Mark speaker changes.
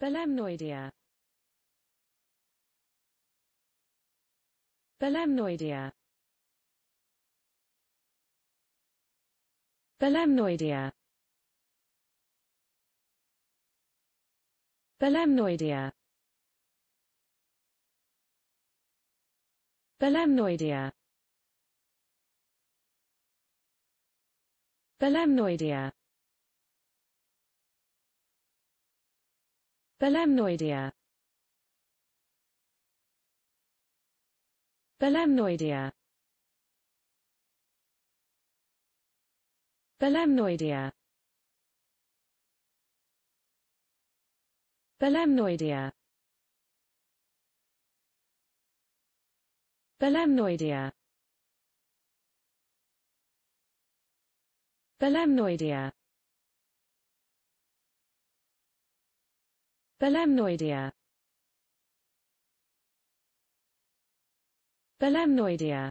Speaker 1: Belemnoidea Belemnoidea Belemnoidea Belemnoidea Belemnoidea Belemnoidea Belemnoidea Belemnoidea Belemnoidea Belemnoidea Belemnoidea Belemnoidea Belemnoidea Belemnoidea